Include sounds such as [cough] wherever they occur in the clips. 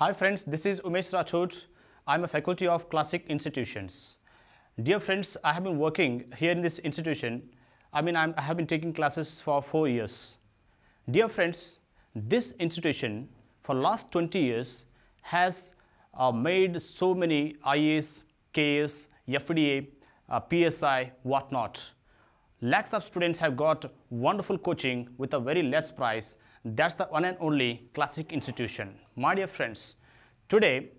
Hi friends, this is Umesh Rachod. I'm a faculty of classic institutions. Dear friends, I have been working here in this institution. I mean, I'm, i have been taking classes for four years. Dear friends, this institution for last 20 years has uh, made so many IAs, KS, FDA, uh, PSI, whatnot lakhs of students have got wonderful coaching with a very less price. That's the one and only classic institution. My dear friends, today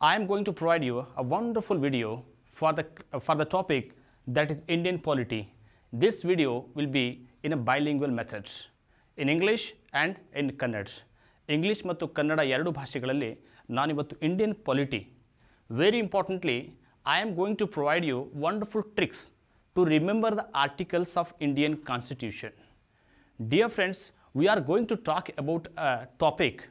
I am going to provide you a wonderful video for the, for the topic that is Indian polity. This video will be in a bilingual method, in English and in Kannada. English Kannada Kannada ಎರಡು ಭಾಷೆಗಳಲ್ಲಿ ನಾನಿವತ್ತು Indian Polity. Very importantly, I am going to provide you wonderful tricks to remember the articles of Indian Constitution. Dear friends, we are going to talk about a topic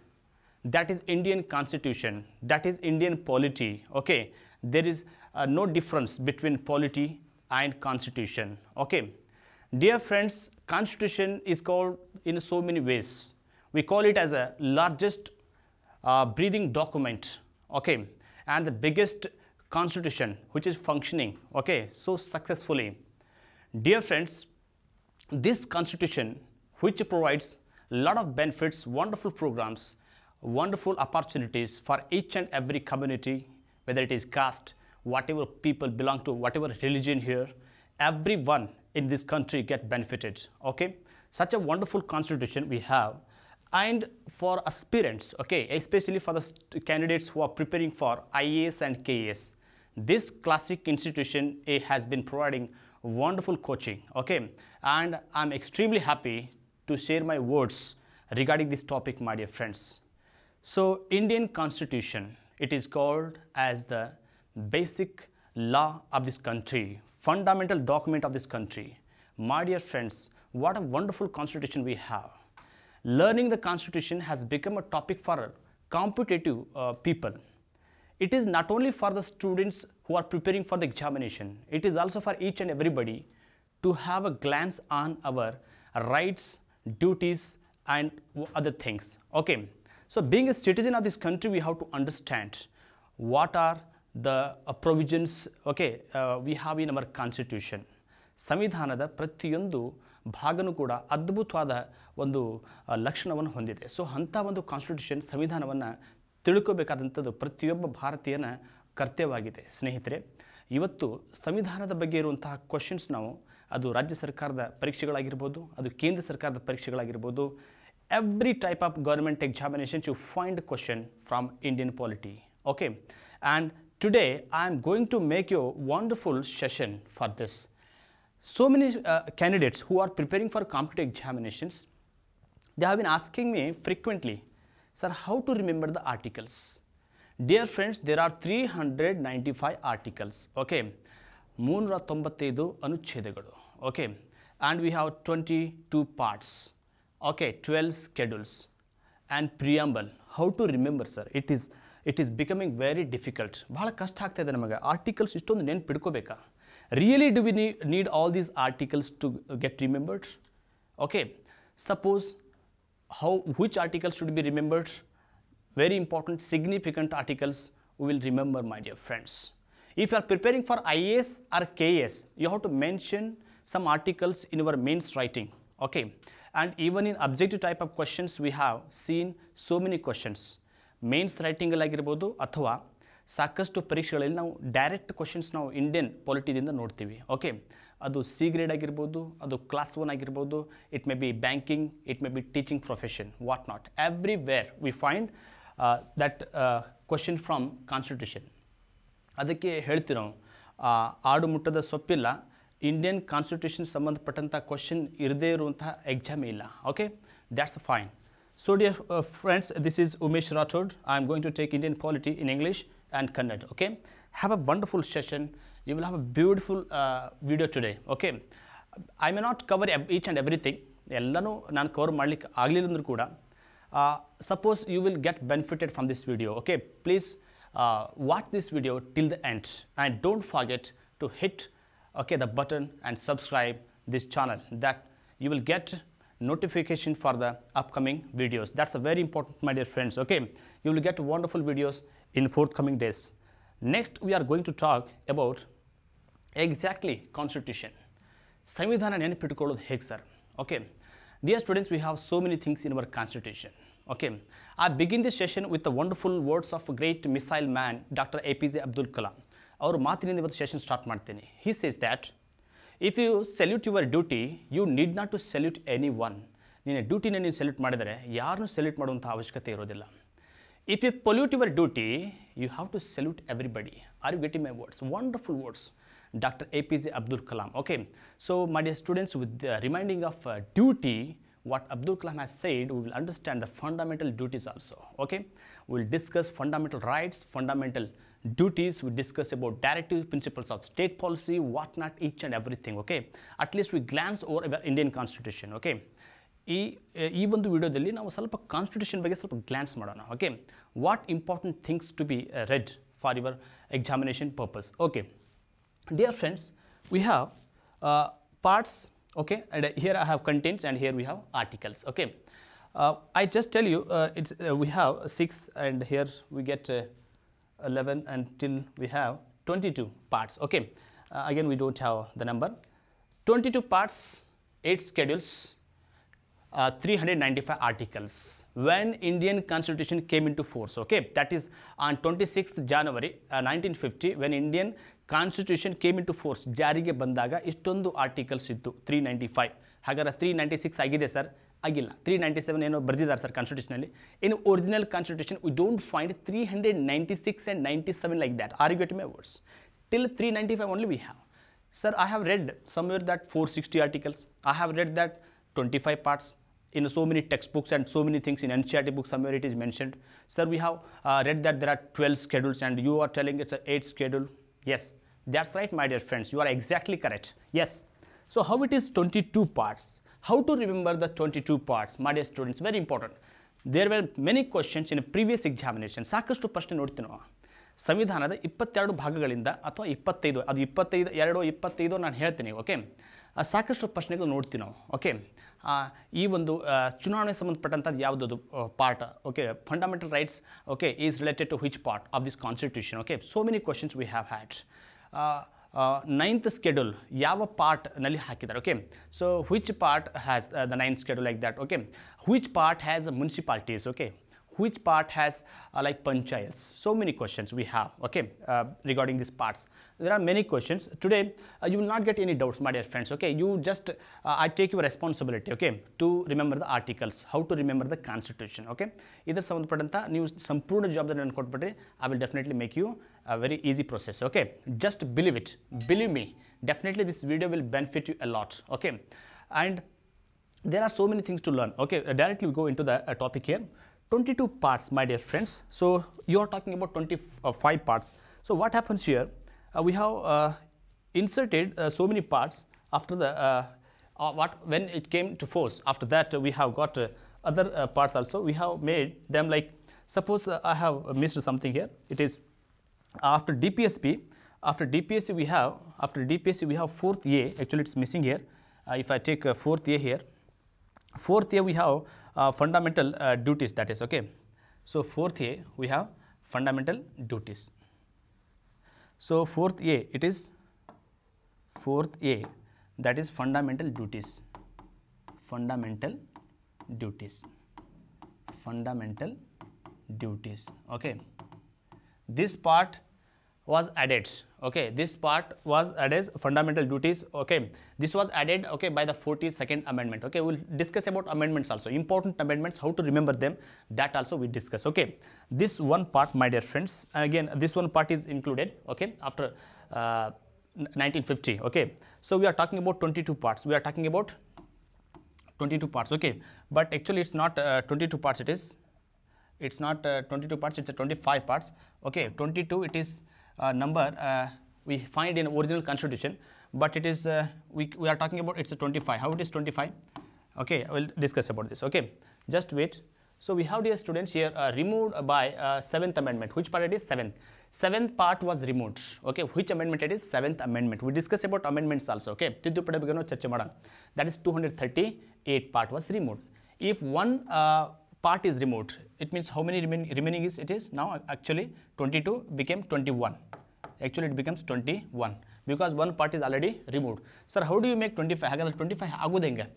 that is Indian Constitution, that is Indian polity, okay. There is uh, no difference between polity and constitution, okay. Dear friends, constitution is called in so many ways. We call it as a largest uh, breathing document, okay, and the biggest constitution which is functioning okay so successfully dear friends this constitution which provides a lot of benefits wonderful programs wonderful opportunities for each and every community whether it is caste whatever people belong to whatever religion here everyone in this country get benefited okay such a wonderful constitution we have and for aspirants okay especially for the candidates who are preparing for IAS and KS this classic institution eh, has been providing wonderful coaching okay and i'm extremely happy to share my words regarding this topic my dear friends so indian constitution it is called as the basic law of this country fundamental document of this country my dear friends what a wonderful constitution we have learning the constitution has become a topic for competitive uh, people it is not only for the students who are preparing for the examination, it is also for each and everybody to have a glance on our rights, duties and other things. Okay. So being a citizen of this country, we have to understand what are the uh, provisions okay, uh, we have in our constitution. ಸಂವಿಧಾನದ ಪ್ರತಿಯೊಂದು ಭಾಗನೂ ಕೂಡ ಅದ್ಭುತವಾದ ಒಂದು ಲಕ್ಷಣವನ್ನು ಹೊಂದಿದೆ so ಅಂಥ ಒಂದು ಕಾನ್ಸ್ಟಿಟ್ಯೂಷನ್ ಸಂವಿಧಾನವನ್ನು ತಿಳ್ಕೋಬೇಕಾದಂಥದ್ದು ಪ್ರತಿಯೊಬ್ಬ ಭಾರತೀಯನ ಕರ್ತವ್ಯವಾಗಿದೆ ಸ್ನೇಹಿತರೆ ಇವತ್ತು ಸಂವಿಧಾನದ ಬಗ್ಗೆ ಇರುವಂತಹ ಕ್ವಶನ್ಸ್ ನಾವು ಅದು ರಾಜ್ಯ ಸರ್ಕಾರದ ಪರೀಕ್ಷೆಗಳಾಗಿರ್ಬೋದು ಅದು ಕೇಂದ್ರ ಸರ್ಕಾರದ ಪರೀಕ್ಷೆಗಳಾಗಿರ್ಬೋದು every type of government examinations you find question from Indian polity okay and today I am going to make you wonderful session for this so many candidates who are preparing for competitive examinations they have been asking me frequently Sir, how to remember the articles? Dear friends, there are 395 articles. Okay. Munra Tombatedu Anuchedegodo. Okay. And we have 22 parts. Okay. 12 schedules. And preamble. How to remember, sir? It is it is becoming very difficult. Bala kastakta namaga. Articles is to the name Pidkobeka. Really, do we need, need all these articles to get remembered? Okay. Suppose how which articles should be remembered very important significant articles we will remember my dear friends if you are preparing for IAS or KS you have to mention some articles in your mains writing okay and even in objective type of questions we have seen so many questions mains ರೈಟಿಂಗಲ್ಲಾಗಿರ್ಬೋದು now ಸಾಕಷ್ಟು ಪರೀಕ್ಷೆಗಳಲ್ಲಿ ನಾವು direct questions ನಾವು Indian ಪಾಲಿಟಿದಿಂದ ನೋಡ್ತೀವಿ okay ಅದು C grade ಆಗಿರ್ಬೋದು ಅದು ಕ್ಲಾಸ್ ಒನ್ ಆಗಿರ್ಬೋದು it may be banking it may be teaching profession what not everywhere we find that question from constitution ಅದಕ್ಕೆ ಹೇಳ್ತಿರೋ ಆಡು ಮುಟ್ಟದ ಸೊಪ್ಪಿಲ್ಲ ಇಂಡಿಯನ್ ಕಾನ್ಸ್ಟಿಟ್ಯೂಷನ್ ಸಂಬಂಧಪಟ್ಟಂಥ ಕ್ವಶನ್ ಇರದೇ ಇರುವಂತಹ ಎಕ್ಸಾಮ್ ಇಲ್ಲ okay that's fine so dear friends this is Umesh Rathod I am going to take Indian polity in English and Kannada okay have a wonderful session you will have a beautiful video today okay I may not cover each and everything ಎಲ್ಲನೂ ನಾನು Malik, ಮಾಡಲಿಕ್ಕೆ ಆಗಲಿಲ್ಲ ಅಂದರೂ ಕೂಡ suppose you will get benefited from this video okay watch this video till the end, and don't forget to hit okay the button and subscribe this channel that you will get notification for the upcoming videos that's a very important my dear friends okay you will get wonderful videos in forthcoming days next we are going to talk about exactly constitution ಸಂವಿಧಾನ ನೆನಪಿಟ್ಕೊಳ್ಳೋದು ಹೇಗೆ sir okay dear students we have so many things in our constitution okay ah begin this session with wonderful words of great missile man doctor A P J Abdul Kalam ಅವ್ರ ಮಾತಿನಿಂದ ಇವತ್ತು session start ಮಾಡ್ತೀನಿ he says that if you salute your duty you need not to salute any one ನಿನ್ನ ಡ್ಯೂಟಿನ ನೀನು salute ಮಾಡಿದರೆ ಯಾರನ್ನೂ salute ಮಾಡುವಂಥ ಅವಶ್ಯಕತೆ ಇರೋದಿಲ್ಲ if you pollute your duty you have to salute everybody are you getting my words wonderful words Dr. APJ Abdul Kalam. Okay, so my dear students, with the reminding of uh, duty, what Abdul Kalam has said, we will understand the fundamental duties also. Okay, we will discuss fundamental rights, fundamental duties, we discuss about directive principles of state policy, whatnot, each and everything. Okay, at least we glance over the Indian Constitution. Okay. ಈ ಈ ಒಂದು ವಿಡಿಯೋದಲ್ಲಿ ನಾವು we constitution ಬಗ್ಗೆ a glance, ಮಾಡೋಣ Okay, what important things to be uh, read for your examination purpose? Okay. Dear friends, we have uh, parts, okay, and here I have contents and here we have articles, okay. Uh, I just tell you, uh, it's, uh, we have 6 and here we get uh, 11 until we have 22 parts, okay. Uh, again, we don't have the number. 22 parts, 8 schedules, uh, 395 articles when Indian constitution came into force okay that is on 26th January uh, 1950 when Indian constitution came into force ಜಾರಿಗೆ ಬಂದಾಗ ಇಷ್ಟೊಂದು articles ಇತ್ತು three ninety five ಹಾಗಾದ್ರೆ three ninety six ಆಗಿದೆ sir ಆಗಿಲ್ಲ three ninety seven ಏನೋ ಬರೆದಿದ್ದಾರೆ sir ಕಾನ್ಸ್ಟಿಟ್ಯೂಷನಲ್ಲಿ ಇನ್ನು original constitution we don't find three hundred ninety six and ninety seven like that argued my words till three ninety five only we have sir I have read somewhere that four sixty articles I have read that twenty five parts in in so many textbooks and so many things in NCRT e book somewhere it is mentioned. Sir, we have uh, read that there are 12 twelve and and you are telling it's eight schedule Yes, that's right, my dear friends. You are exactly correct. Yes. So how it is 22 parts? How to remember the 22 parts? My dear students, very important. There were many questions in a previous examination ಸಾಕಷ್ಟು ಪ್ರಶ್ನೆ ನೋಡ್ತೀವಿ ನಾವು ಸಂವಿಧಾನದ ಇಪ್ಪತ್ತೆರಡು ಭಾಗಗಳಿಂದ ಅಥವಾ ಇಪ್ಪತ್ತೈದು ಅದು ಇಪ್ಪತ್ತೈದು ಎರಡೋ ಇಪ್ಪತ್ತೈದೋ ನಾನು ಹೇಳ್ತೀನಿ Okay? ಸಾಕಷ್ಟು ಪ್ರಶ್ನೆಗಳು ನೋಡ್ತೀವಿ ನಾವು ಓಕೆ ಈ ಒಂದು ಚುನಾವಣೆಗೆ ಸಂಬಂಧಪಟ್ಟಂಥದ್ದು ಯಾವುದದು part okay fundamental rights okay is related to which part of this constitution okay so many questions we have had ninth schedule ಯಾವ ಪಾರ್ಟ್ನಲ್ಲಿ ಹಾಕಿದ್ದಾರೆ okay so which part has the ninth schedule like that okay which part has municipalities okay which part has uh, like panchayats so many questions we have okay uh, regarding these parts there are many questions today uh, you will not get any doubts my dear friends okay you just uh, i take your responsibility okay to remember the articles how to remember the constitution okay ಇದರ ಸಂಬಂಧಪಟ್ಟಂಥ news, some ಜವಾಬ್ದಾರಿ job ಕೊಟ್ಬಿಟ್ರೆ I will definitely make you a very easy process. Okay, just believe it. Believe me, definitely this video will benefit you a lot. Okay, and there are so many things to learn okay directly we go into the uh, topic here 22 parts my dear friends so you are talking about 25 uh, parts so what happens here uh, we have uh, inserted uh, so many parts after the uh, uh, what when it came to force after that we have got other parts also we have made them like suppose I have missed something here it is after DPSP after DPSC we have after DPSC we have fourth A actually it's missing here if I take fourth A here fourth A we have uh, fundamental uh, duties that is okay. So, fourth A we have fundamental duties. So, fourth A it is fourth A that is fundamental duties, fundamental duties, fundamental duties. Okay. This part was added okay this part was added fundamental duties okay this was added okay by the 42nd amendment okay we'll discuss about amendments also important amendments how to remember them that also we discuss okay this one part my dear friends again this one part is included okay after uh, 1950 okay so we are talking about 22 parts we are talking about 22 parts okay but actually it's not uh, 22 parts it is it's not uh, 22 parts it's a 25 parts okay 22 it is uh, number uh, we find in original constitution, but it is, uh, we, we are talking about it's a 25. How it is 25? Okay, I will discuss about this. Okay, just wait. So we have dear students here uh, removed by uh, 7th amendment. Which part it is? 7th. 7th part was removed. Okay. Which amendment it is? 7th amendment. We discuss about amendments also. Okay. That is 238 part was removed. If one uh, part is removed. It means how many remaining is it is now actually 22 became 21. Actually it becomes 21 because one part is already removed. Sir, how do you make 25? 25 agu denga.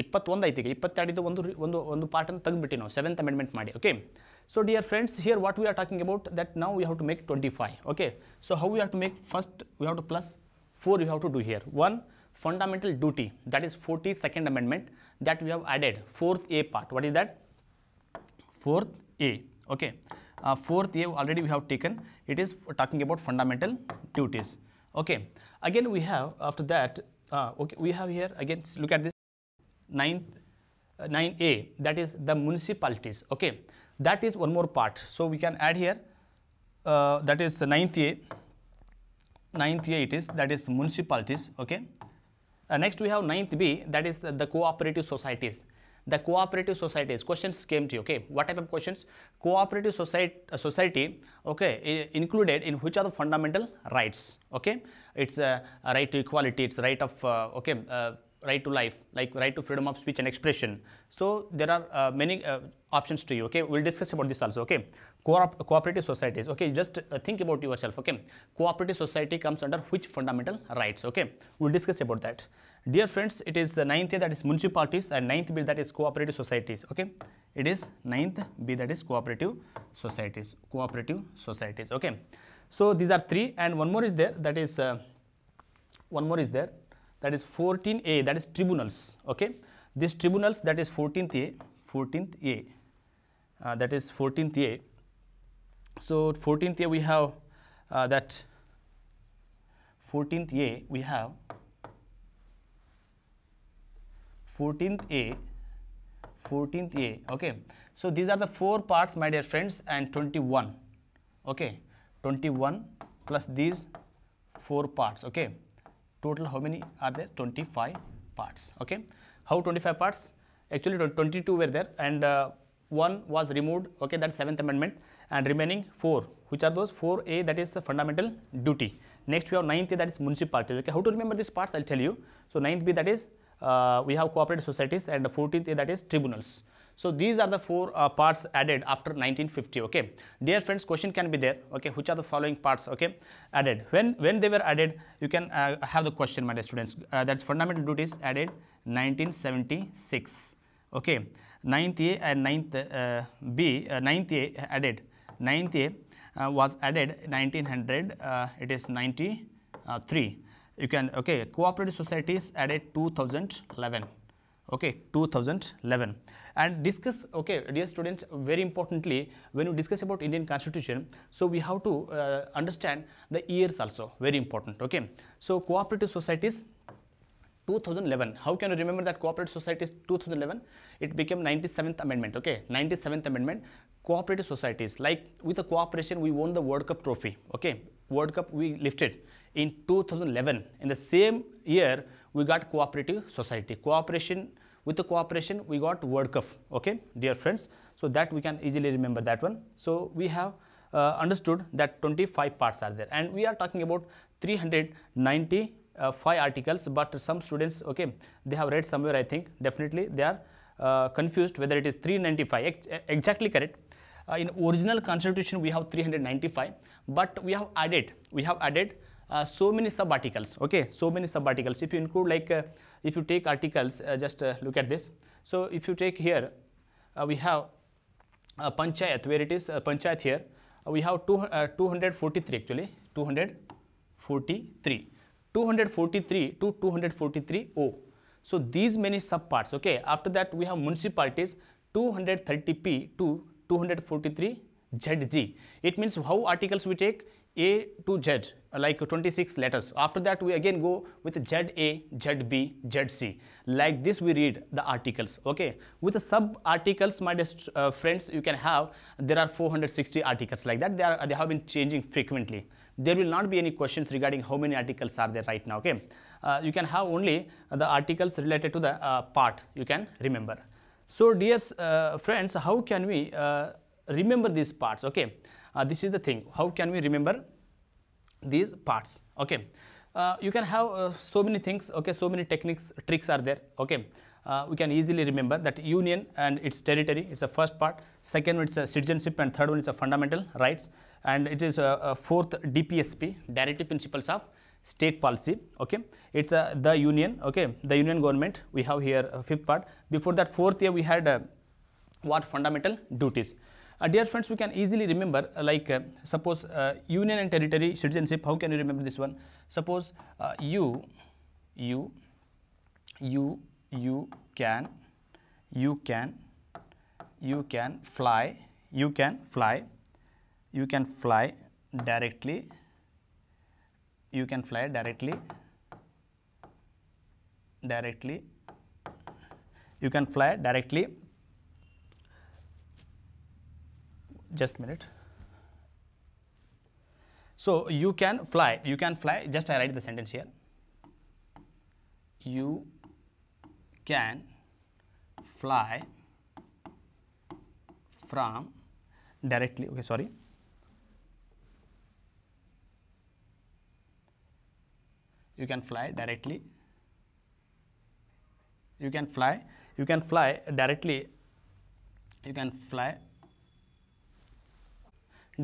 21 21 one to part 7th amendment maadi, okay? So dear friends, here what we are talking about that now we have to make 25, okay? So how we have to make first, we have to plus 4 you have to do here. One fundamental duty that is 42nd amendment that we have added 4th a part what is that fourth A. Okay. Uh, fourth A already we have taken. It is talking about fundamental duties. Okay. Again we have after that. Uh, okay, we have here again. Look at this ninth. Uh, 9a that is the municipalities okay that is one more part so we can add here uh, that is the ninth a ninth a it is that is municipalities okay uh, next we have ninth b that is the, the cooperative societies the cooperative societies questions came to you okay what type of questions cooperative society uh, society okay included in which are the fundamental rights okay it's a, a right to equality it's right of uh, okay uh, right to life like right to freedom of speech and expression so there are uh, many uh, options to you okay we'll discuss about this also okay cooperative societies okay just uh, think about yourself okay cooperative society comes under which fundamental rights okay we'll discuss about that Dear friends, it is the ninth A that is municipalities and ninth B that is cooperative societies. Okay, it is ninth B that is cooperative societies. Cooperative societies. Okay, so these are three and one more is there that is uh, one more is there that is 14 A that is tribunals. Okay, this tribunals that is 14th A, 14th A uh, that is 14th A. So 14th A we have uh, that 14th A we have 14th A 14th A okay so these are the four parts my dear friends and 21 okay 21 plus these four parts okay total how many are there 25 parts okay how 25 parts actually 22 were there and uh, one was removed okay that seventh amendment and remaining four which are those 4a that is fundamental duty next we have ninth a that is municipality okay how to remember these parts i'll tell you so ninth b that is uh, we have cooperative societies and the 14th that is tribunals. So these are the four uh, parts added after 1950. Okay, dear friends, question can be there. Okay, which are the following parts? Okay, added when when they were added, you can uh, have the question, my dear students. Uh, that's fundamental duties added 1976. Okay, 9th A and 9th uh, B, 9th uh, A added 9th A uh, was added 1900. it is 93 you can okay cooperative societies added 2011 okay 2011 and discuss okay dear students very importantly when we discuss about indian constitution so we have to uh, understand the years also very important okay so cooperative societies 2011 how can you remember that cooperative societies 2011 it became 97th amendment okay 97th amendment cooperative societies like with the cooperation we won the world cup trophy okay World Cup we lifted in 2011. In the same year, we got cooperative society. Cooperation with the cooperation, we got World Cup. Okay, dear friends. So that we can easily remember that one. So we have uh, understood that 25 parts are there, and we are talking about 395 uh, articles but some students okay they have read somewhere i think definitely they are uh, confused whether it is 395 ex exactly correct uh, in original constitution we have 395 but we have added we have added uh, so many sub articles okay so many sub articles if you include like uh, if you take articles uh, just uh, look at this so if you take here uh, we have panchayat where it is panchayat here we have two, 243 actually 243 243 to 243 o so these many sub parts okay after that we have municipalities 230p to 243 ZG. It means how articles we take A to Z like 26 letters. After that we again go with ZA, ZB, ZC. Like this we read the articles. Okay. With the sub articles my uh, friends you can have there are 460 articles like that. They, are, they have been changing frequently. There will not be any questions regarding how many articles are there right now. Okay. Uh, you can have only the articles related to the uh, part you can remember. So dear uh, friends, how can we uh, remember these parts? Okay, uh, this is the thing. How can we remember these parts? Okay, you can have so many things. Okay, so many techniques, tricks are there. Okay. Uh, we can easily remember that union and its territory it's the first part second it's a citizenship and third one is a fundamental rights and it is a, a fourth dpsp directive principles of state policy okay it's uh, the union okay the union government we have here uh, fifth part before that fourth year we had uh, what fundamental duties uh, dear friends we can easily remember uh, like uh, suppose union and territory citizenship how can you remember this one suppose you you you you can you can you can fly you can fly you can fly directly you can fly directly directly you can fly directly just a minute so you can fly you can fly just i write the sentence here you can fly from directly okay sorry you can fly directly you can fly you can fly directly you can fly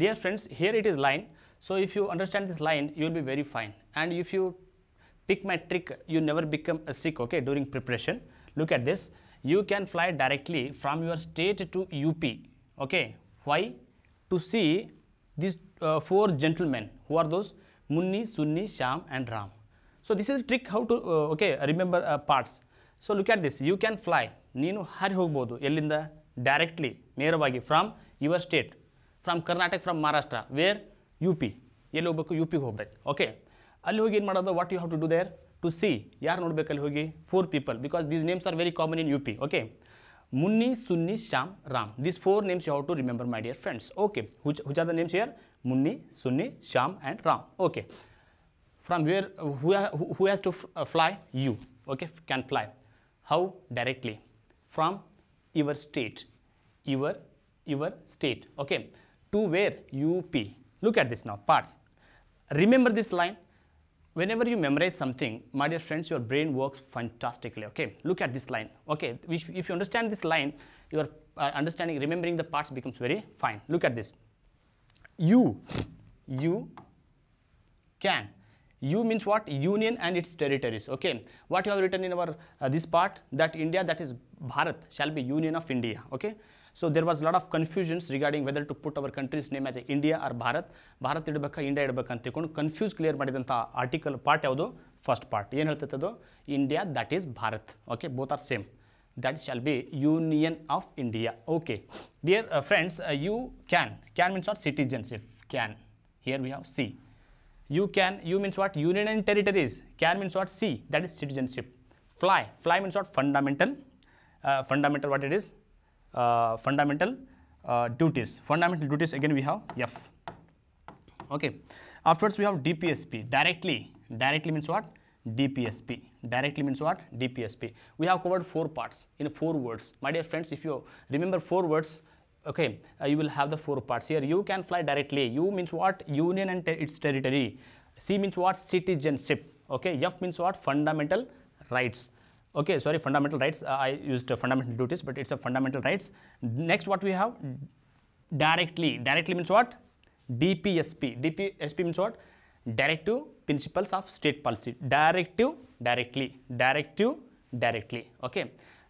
dear friends here it is line so if you understand this line you will be very fine and if you pick my trick you never become a sick okay during preparation look at this you can fly directly from your state to up okay why to see these uh, four gentlemen who are those munni sunni sham and ram so this is a trick how to okay remember parts so look at this you can fly ನೀನು ಹಾರಿ ಹೋಗ್ಬೋದು ಎಲ್ಲಿಂದ directly ನೇರವಾಗಿ from your state from Karnataka from Maharashtra where U P ಎಲ್ಲಿ ಹೋಗ್ಬೇಕು you ಪಿಗೆ ಹೋಗ್ಬೇಕು okay ಅಲ್ಲಿ ಹೋಗಿ ಏನು ಮಾಡೋದು what you have to do there to see ಯಾರು ನೋಡಬೇಕು ಅಲ್ಲಿ ಹೋಗಿ four people because these names are very common in U P okay Munni Sunni Shyam Ram these four names you how to remember my dear friends okay ಹುಜ್ ಹುಜಾದ names here Munni Sunni Shyam and Ram okay from where who, who has to uh, fly you okay can fly how directly from your state your your state okay to where up look at this now parts remember this line whenever you memorize something my dear friends your brain works fantastically okay look at this line okay if, if you understand this line your uh, understanding remembering the parts becomes very fine look at this you you can U means what? Union and its territories. Okay. What you have written in our uh, this part that India that is Bharat shall be Union of India. Okay. So there was a lot of confusions regarding whether to put our country's name as India or Bharat. Bharat ಇಡಬೇಕಾ India ಇಡಬೇಕಾ ಅಂತ ತಿಳ್ಕೊಂಡು confuse clear ಮಾಡಿದಂಥ article part ಯಾವುದು first part. Yen hote tado India, that is Bharat. Okay. Both are same. that shall be union of india okay dear uh, friends uh, you can can means what citizens if can here we have c You can, you means what? Union and territories. Can means what? C that is citizenship. Fly, fly means what? Fundamental, uh, fundamental what it is? Uh, fundamental uh, duties. Fundamental duties again we have F. Okay. Afterwards we have DPSP, directly. Directly means what? DPSP. Directly means what? DPSP. We have covered four parts in four words. My dear friends, if you remember four words, okay uh, you will have the four parts here you can fly directly u means what union and ter its territory c means what citizenship okay f means what fundamental rights okay sorry fundamental rights uh, i used uh, fundamental duties but it's a fundamental rights next what we have directly directly means what dpsp dpsp means what directive principles of state policy directive directly directive directly okay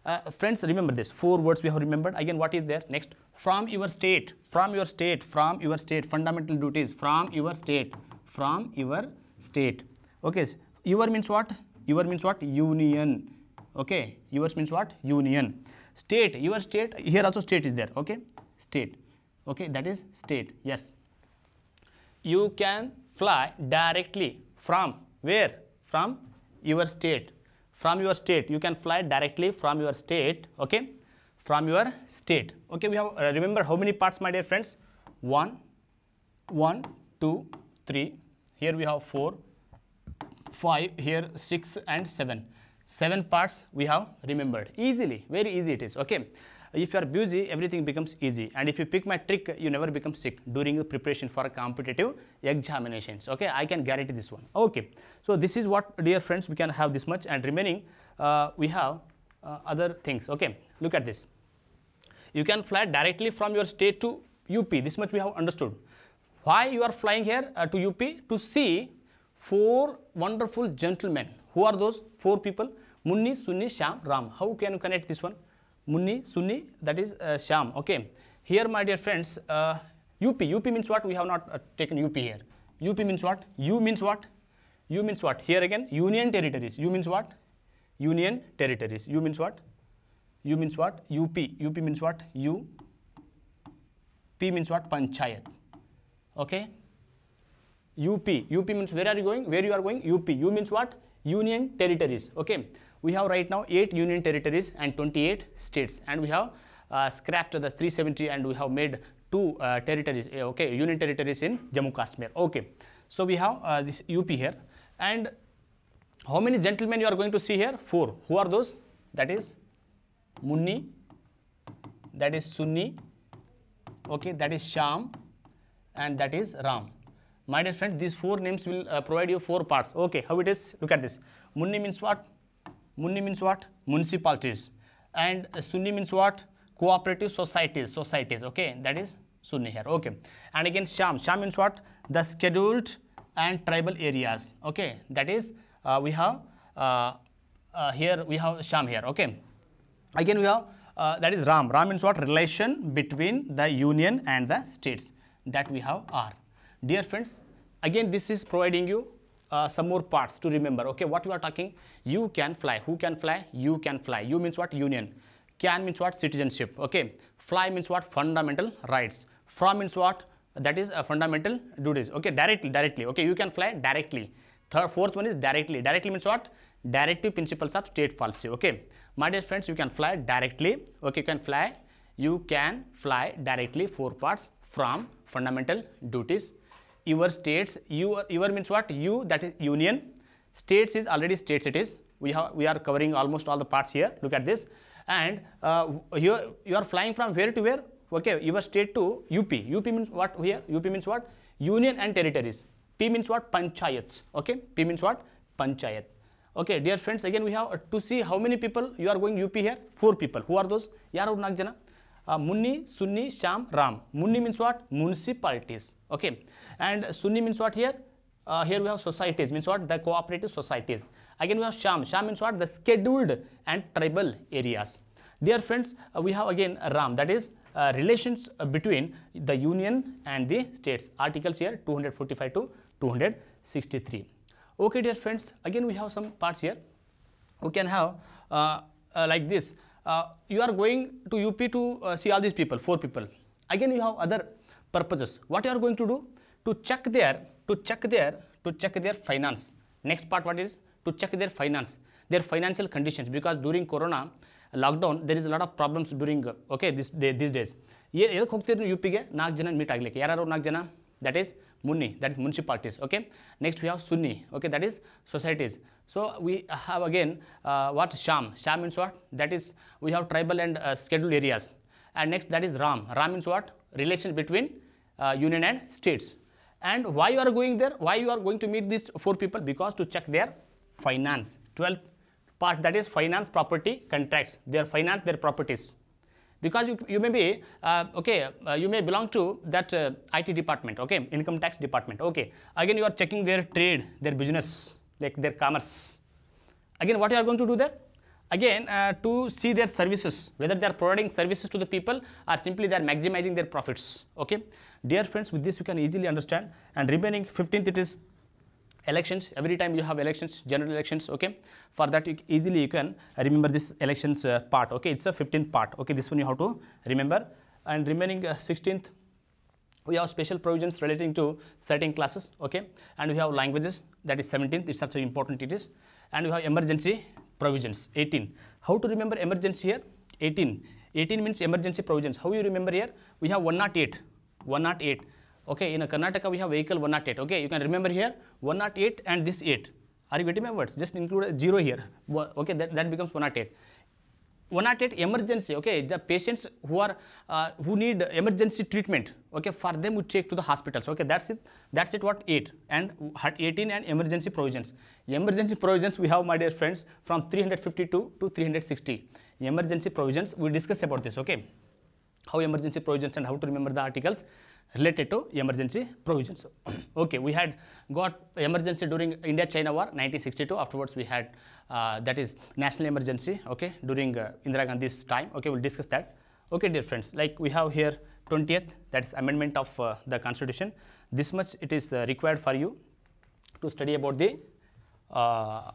uh, friends remember this four words we have remembered again what is there next from your state from your state from your state fundamental duties from your state from your state okay your means what your means what union okay yours means what union state your state here also state is there okay state okay that is state yes you can fly directly from where from your state from your state you can fly directly from your state okay from your state. Okay, we have uh, remember how many parts, my dear friends? One, one, two, three. Here we have four, five. Here six and seven. Seven parts we have remembered easily. Very easy it is. Okay. If you are busy, everything becomes easy. And if you pick my trick, you never become sick during the preparation for competitive examinations. Okay, I can guarantee this one. Okay, so this is what, dear friends, we can have this much. And remaining, uh, we have uh, other things. Okay, look at this you can fly directly from your state to UP. This much we have understood. Why you are flying here uh, to UP? To see four wonderful gentlemen. Who are those four people? Munni, Sunni, Sham, Ram. How can you connect this one? Munni, Sunni, that is uh, Sham. Okay. Here, my dear friends, uh, UP. UP means what? We have not uh, taken UP here. UP means what? U means what? U means what? Here again, Union Territories. U means what? Union Territories. U means what? U means what? UP. UP means what? U. P means what? Panchayat. Okay. UP. UP means where are you going? Where you are going? UP. U means what? Union territories. Okay. We have right now 8 union territories and 28 states. And we have uh, scrapped the 370 and we have made two uh, territories, uh, okay, union territories in Jammu Kashmir. Okay. So we have uh, this UP here. And how many gentlemen you are going to see here? Four. Who are those? That is Munni, that is Sunni, okay, that is Sham and that is Ram. My dear friend, these four names will uh, provide you four parts. Okay, how it is? Look at this. Munni means what? Munni means what? Municipalities. And uh, Sunni means what? Cooperative societies, societies, okay, that is Sunni here, okay. And again Sham, Sham means what? The scheduled and tribal areas, okay, that is uh, we have uh, uh, here, we have Sham here, okay. Again, we have uh, that is Ram. Ram means what? Relation between the union and the states that we have R. Dear friends, again this is providing you uh, some more parts to remember. Okay, what you are talking? You can fly. Who can fly? You can fly. You means what? Union. Can means what? Citizenship. Okay. Fly means what? Fundamental rights. From means what? That is a uh, fundamental duties. Okay, directly, directly. Okay, you can fly directly. Third, fourth one is directly. Directly means what? Directive principles of state policy. Okay my dear friends you can fly directly okay you can fly you can fly directly four parts from fundamental duties your states your your means what you that is union states is already states it is we have we are covering almost all the parts here look at this and uh, you you are flying from where to where okay your state to up up means what here up means what union and territories p means what panchayats okay p means what panchayat okay dear friends again we have uh, to see how many people you are going up here four people who are those yaar aur jana uh, munni sunni sham ram munni means what municipalities okay and sunni means what here uh, here we have societies means what the cooperative societies again we have sham sham means what the scheduled and tribal areas dear friends uh, we have again ram that is uh, relations uh, between the union and the states articles here 245 to 263 okay dear friends again we have some parts here we can have uh, uh, like this uh, you are going to UP to uh, see all these people four people again you have other purposes what you are going to do to check their to check their to check their finance next part what is to check their finance their financial conditions because during corona lockdown there is a lot of problems during uh, okay these days. This days ಏ ಎದಕ್ಕೆ ಹೋಗ್ತಿದ್ರು you ಪಿಗೆ ನಾಲ್ಕು ಜನ meet ಆಗಲಿಕ್ಕೆ ಯಾರು ನಾಲ್ಕು Muni, that is municipalities. Okay. Next we have Sunni. Okay, that is societies. So we have again uh, what Sham. Sham means what? That is we have tribal and uh, scheduled areas. And next that is Ram. Ram means what? Relation between uh, union and states. And why you are going there? Why you are going to meet these four people? Because to check their finance. 12th part that is finance, property, contracts. Their finance, their properties because you, you may be, uh, okay, uh, you may belong to that uh, IT department, okay, income tax department, okay. Again, you are checking their trade, their business, like their commerce. Again, what you are going to do there? Again, uh, to see their services, whether they are providing services to the people or simply they are maximizing their profits, okay. Dear friends, with this you can easily understand and remaining 15th it is elections every time you have elections general elections okay for that you easily you can remember this elections uh, part okay it's a 15th part okay this one you have to remember and remaining uh, 16th we have special provisions relating to certain classes okay and we have languages that is 17th it's such important it is and we have emergency provisions 18 how to remember emergency here 18 18 means emergency provisions how you remember here we have 108 108 Okay, in Karnataka we have vehicle 108. Okay, you can remember here 108 and this 8. Are you getting my words? Just include 0 here. Okay, that, that becomes 108. 108 emergency, okay, the patients who are, uh, who need emergency treatment, okay, for them we take to the hospitals, okay, that's it, that's it what 8 and 18 and emergency provisions. Emergency provisions we have, my dear friends, from 352 to 360. Emergency provisions, we discuss about this, okay, how emergency provisions and how to remember the articles related to emergency provisions. [clears throat] okay, we had got emergency during India-China war 1962. Afterwards, we had uh, that is national emergency. Okay, during uh, Indira Gandhi's time. Okay, we'll discuss that. Okay, dear friends, like we have here 20th, that is amendment of uh, the constitution. This much it is uh, required for you to study about the uh,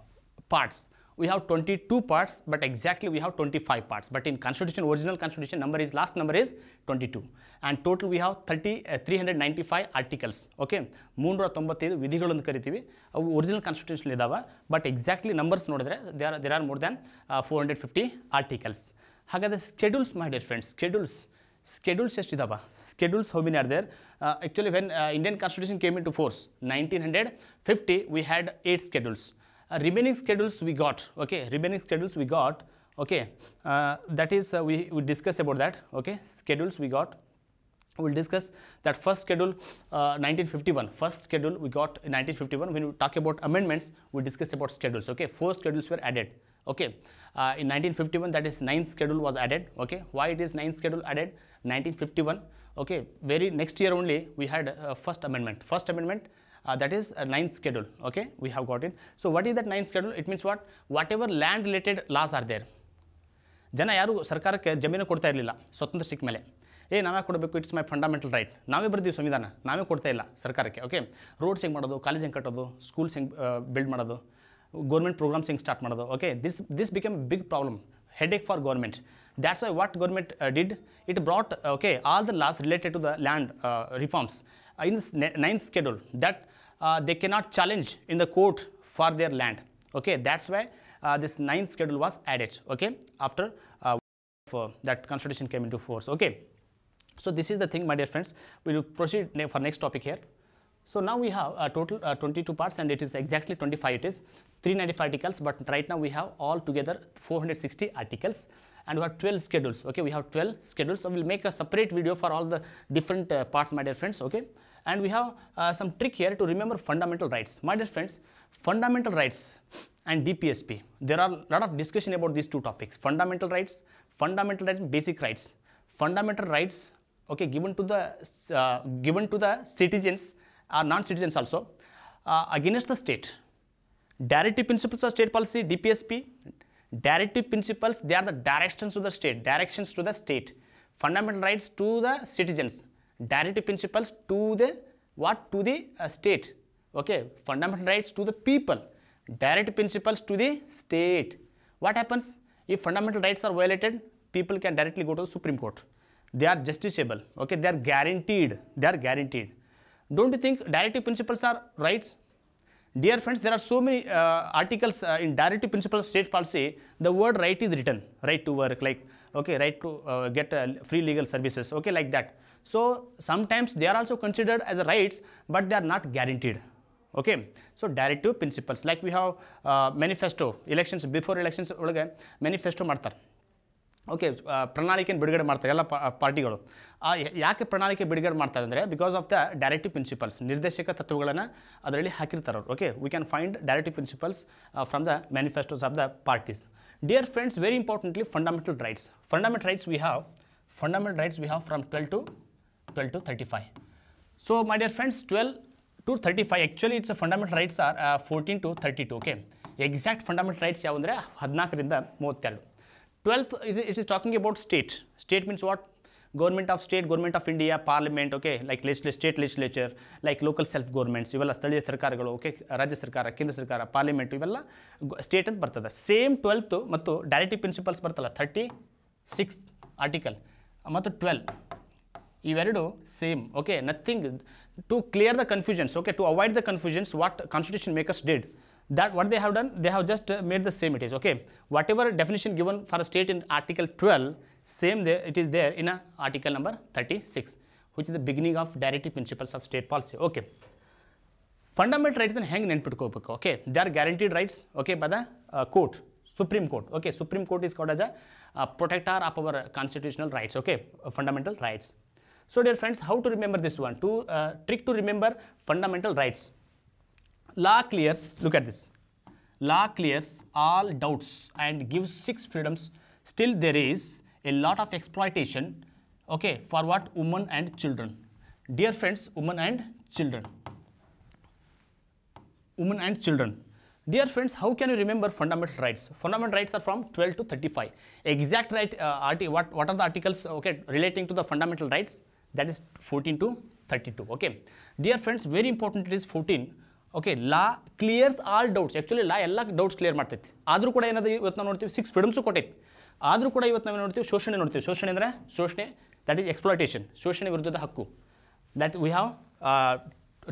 parts. We have we have 22 parts, but exactly we have 25 parts. But in constitution, original constitution number is last number is 22. And total we have 30, uh, 395 articles. Okay. 395 ವಿಧಿಗಳು ಅಂತ ಕರಿತೀವಿ ಅವು original constitution ಇದಾವೆ but exactly numbers ನೋಡಿದ್ರೆ they are there are more than four hundred fifty articles ಹಾಗಾದರೆ schedules ಮಾಡಿರ್ friends schedules schedules ಎಷ್ಟಿದಾವೆ schedules how are there actually when Indian constitution came into force nineteen hundred fifty we had eight schedules uh, remaining schedules we got, okay, remaining schedules we got, okay, uh, that is uh, we, we discuss about that, okay, schedules we got. We'll discuss that first schedule, 1951. Uh, first schedule we got in 1951. When we talk about amendments, we discuss about schedules. Okay, four schedules were added okay uh, in 1951 that is ninth schedule was added okay why it is ninth schedule added 1951 okay very next year only we had uh, first amendment first amendment uh, that is a uh, ninth schedule okay we have got it so what is that ninth schedule it means what whatever land related laws are there ಜನ ಯಾರು ಸರ್ಕಾರಕ್ಕೆ ಜಮೀನು ಕೊಡ್ತಾ ಇರಲಿಲ್ಲ ಸ್ವತಂತ್ರ ಸಿಕ್ಕ ಮೇಲೆ ಏ ನಾವೇ ಕೊಡಬೇಕು ಇಟ್ಸ್ ಮೈ ಫಂಡಮೆಂಟಲ್ ರೈಟ್ ನಾವೇ ಬರ್ತೀವಿ ಸಂವಿಧಾನ ನಾವೇ ಕೊಡ್ತಾ ಇಲ್ಲ ಸರ್ಕಾರಕ್ಕೆ ಓಕೆ ರೋಡ್ಸ್ ಹೆಂಗೆ ಮಾಡೋದು ಕಾಲೇಜ್ ಹೆಂಗೆ ಕಟ್ಟೋದು ಸ್ಕೂಲ್ಸ್ ಹೆಂಗೆ ಬಿಲ್ಡ್ ಮಾಡೋದು ಗೌರ್ಮೆಂಟ್ ಪ್ರೋಗ್ರಾಮ್ಸ್ ಹೆಂಗೆ ಸ್ಟಾರ್ಟ್ ಮಾಡೋದು okay this this become big problem headache for government that's why what government did it brought okay all the laws related to the land reforms in ninth schedule that uh, they cannot challenge in the court for their land. Okay, that's why uh, this ninth schedule was added. Okay, after uh, that constitution came into force. Okay, so this is the thing, my dear friends. We will proceed for next topic here. So now we have a total uh, 22 parts and it is exactly 25 it is 395 articles but right now we have all together 460 articles and we have 12 schedules okay we have 12 schedules so we'll make a separate video for all the different uh, parts my dear friends okay and we have uh, some trick here to remember fundamental rights. My dear friends, fundamental rights and DPSP, there are a lot of discussion about these two topics, fundamental rights, fundamental rights basic rights. Fundamental rights okay, given to the, uh, given to the citizens or non-citizens also uh, against the state. Directive principles of state policy, DPSP, directive principles, they are the directions to the state, directions to the state fundamental rights to the citizens directive principles to the what to the uh, state okay fundamental rights to the people Directive principles to the state what happens if fundamental rights are violated people can directly go to the supreme court they are justiciable okay they are guaranteed they are guaranteed don't you think directive principles are rights dear friends there are so many uh, articles uh, in directive principles state policy the word right is written right to work like okay right to uh, get uh, free legal services okay like that so sometimes they are also considered as rights, but they are not guaranteed. Okay, so directive principles like we have uh, manifesto elections before elections manifesto ಮಾಡ್ತಾರೆ okay ಪ್ರಣಾಳಿಕೆಯನ್ನು ಬಿಡುಗಡೆ ಮಾಡ್ತಾರೆ ಎಲ್ಲ ಪಾರ್ಟಿಗಳು ಯಾಕೆ ಪ್ರಣಾಳಿಕೆ ಬಿಡುಗಡೆ ಮಾಡ್ತಾರೆ ಅಂದರೆ because of the directive principles ನಿರ್ದೇಶಕ ತತ್ವಗಳನ್ನು ಅದರಲ್ಲಿ ಹಾಕಿರ್ತಾರೆ ಅವರು okay we can find directive principles from the manifestos of the parties dear friends very importantly fundamental rights fundamental rights we have fundamental rights we have from twelve to twelve to 35. Five so dear friends, friends twelve to thirty five a it's rights rights uh, 14 to 32, to okay fundamental rights rights uh, andre ಹದಿನಾಲ್ಕರಿಂದ ರಿಂದ twelfth 12th, it is talking talking state state means what government of state government of India parliament okay like ಲೆಜಿಸ್ಲೇ state legislature like local self governments ಇವೆಲ್ಲ ಸ್ಥಳೀಯ ಸರ್ಕಾರಗಳು okay ರಾಜ್ಯ ಸರ್ಕಾರ ಕೇಂದ್ರ ಸರ್ಕಾರ ಪಾರ್ಲಿಮೆಂಟ್ ಇವೆಲ್ಲ ಸ್ಟೇಟ್ ಅಂತ ಬರ್ತದೆ ಸೇಮ್ ಟ್ವೆಲ್ತು ಮತ್ತು ಡೈರೆಕ್ಟಿವ್ ಪ್ರಿನ್ಸಿಪಲ್ಸ್ ಬರ್ತಲ್ಲ ಥರ್ಟಿ ಸಿಕ್ಸ್ ಆರ್ಟಿಕಲ್ ಮತ್ತು ಟ್ವೆಲ್ ಇವೆರಡು same okay nothing to clear the confusions okay to avoid the confusions what constitution makers did that what they have done they have just made the same it is okay whatever definition given for a state in article 12 same there it is there in article number 36 which is the beginning of directive principles of state policy okay fundamental rights and hang ನೆನ್ಪಿಟ್ಕೋಬೇಕು okay they are guaranteed rights okay by the uh, court supreme court okay supreme court is called as a uh, protector of our constitutional rights okay fundamental rights so dear friends, how to remember this one? To uh, trick to remember fundamental rights. Law clears, look at this. Law clears all doubts and gives six freedoms. Still there is a lot of exploitation, okay, for what? Women and children. Dear friends, women and children. Women and children. Dear friends, how can you remember fundamental rights? Fundamental rights are from 12 to 35. Exact right, uh, what, what are the articles okay, relating to the fundamental rights? that is 14 to 32 okay dear friends very important it is 14 okay law clears all doubts actually law ಎಲ್ಲ doubts clear ಮಾಡ್ತೈತೆ ಆದರೂ ಕೂಡ ಏನಾದ್ರು ಇವತ್ತು ನಾವು ನೋಡ್ತೀವಿ six ಫ್ರೀಡಮ್ಸು ಕೊಟ್ಟೈತಿ ಆದರೂ ಕೂಡ ಇವತ್ತು ನಾವು ನೋಡ್ತೀವಿ ಶೋಷಣೆ ನೋಡ್ತೀವಿ ಶೋಷಣೆ ಅಂದರೆ ಶೋಷಣೆ ದ್ಯಾಟ್ ಈಸ್ ಎಕ್ಸ್ಪ್ಲಾಟೇಷನ್ ಶೋಷಣೆ ವಿರುದ್ಧದ ಹಕ್ಕು that we have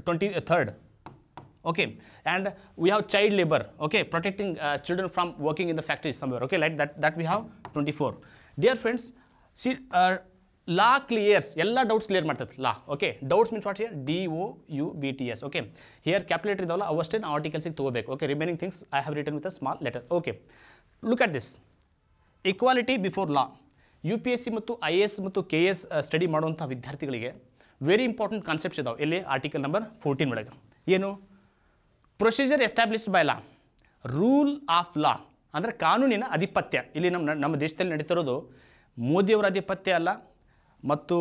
twenty third okay and we have child labour okay protecting children from working in the factories somewhere okay light that that we have twenty four dear friends see law clears ಎಲ್ಲ doubts clear ಮಾಡ್ತದೆ law okay doubts means what here D O U B T S okay here ಕ್ಯಾಪ್ಯುಲೇಟರ್ ಇದಾವಲ್ಲ ಅವಷ್ಟೇ ನಾವು ಆರ್ಟಿಕಲ್ಸಿಗೆ ತೊಗೋಬೇಕು ಓಕೆ remaining things I have return with a small letter okay look at this equality before law U P S C ಮತ್ತು I A S ಮತ್ತು K S study ಮಾಡುವಂಥ ವಿದ್ಯಾರ್ಥಿಗಳಿಗೆ ವೆರಿ ಇಂಪಾರ್ಟೆಂಟ್ ಕಾನ್ಸೆಪ್ಟ್ಸ್ ಇದಾವೆ ಇಲ್ಲಿ ಆರ್ಟಿಕಲ್ ನಂಬರ್ ಫೋರ್ಟೀನ್ ಒಳಗೆ ಏನು procedure established by law rule of law ಅಂದರೆ ಕಾನೂನಿನ ಆಧಿಪತ್ಯ ಇಲ್ಲಿ ನಮ್ಮ ನಮ್ಮ ದೇಶದಲ್ಲಿ ನಡೀತಿರೋದು ಮೋದಿಯವರ ಅಧಿಪತ್ಯ ಅಲ್ಲ ಮತ್ತು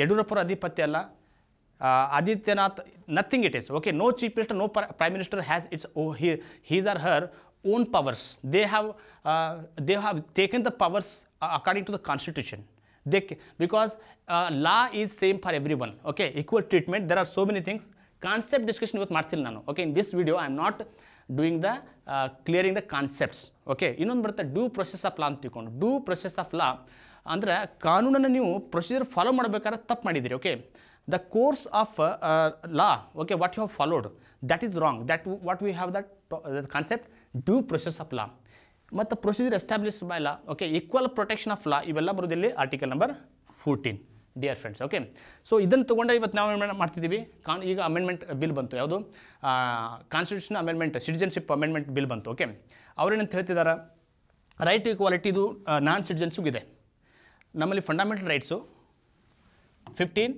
ಯಡಿಯೂರಪ್ಪರ ಅಧಿಪತ್ಯ ಅಲ್ಲ Adityanath nothing it is okay no chief minister no prime minister has it's oh he he's or her own powers they have they have taken the powers according to the constitution they because law is same for every one okay equal treatment there are so many things concept discussion ಇವತ್ತು ಮಾಡ್ತಿಲ್ಲ ನಾನು ಓಕೆ in this video I am not doing the clearing the concepts okay ಇನ್ನೊಂದು ಬರುತ್ತೆ do process of ಲಾ ಅಂತ ತಿಳ್ಕೊಂಡು due process of law ಅಂದರೆ ಕಾನೂನನ್ನು ನೀವು ಪ್ರೊಸೀಜರ್ ಫಾಲೋ ಮಾಡಬೇಕಾದ್ರೆ ತಪ್ಪು ಮಾಡಿದ್ದೀರಿ okay the course of law okay what you have followed that is wrong that what we have that concept due process of law ಮತ್ತು procedure establish by law okay equal protection of law ಇವೆಲ್ಲ ಬರೋದಿಲ್ಲಿ article number fourteen dear friends okay so ಇದನ್ನು ತೊಗೊಂಡೆ ಇವತ್ತು ನಾವು ಏನು ಮಾಡ್ತಿದ್ದೀವಿ ಕಾನ್ ಈಗ ಅಮೆಂಡ್ಮೆಂಟ್ ಬಿಲ್ ಬಂತು ಯಾವುದು constitution amendment citizenship amendment bill ಬಂತು ಓಕೆ ಅವ್ರೇನಂತ ಹೇಳ್ತಿದ್ದಾರೆ ರೈಟ್ ಈಕ್ವಾಲಿಟಿದು ನಾನ್ ಸಿಟಿಜನ್ಸ್ಗೂ ಇದೆ ನಮ್ಮಲ್ಲಿ fundamental rights fifteen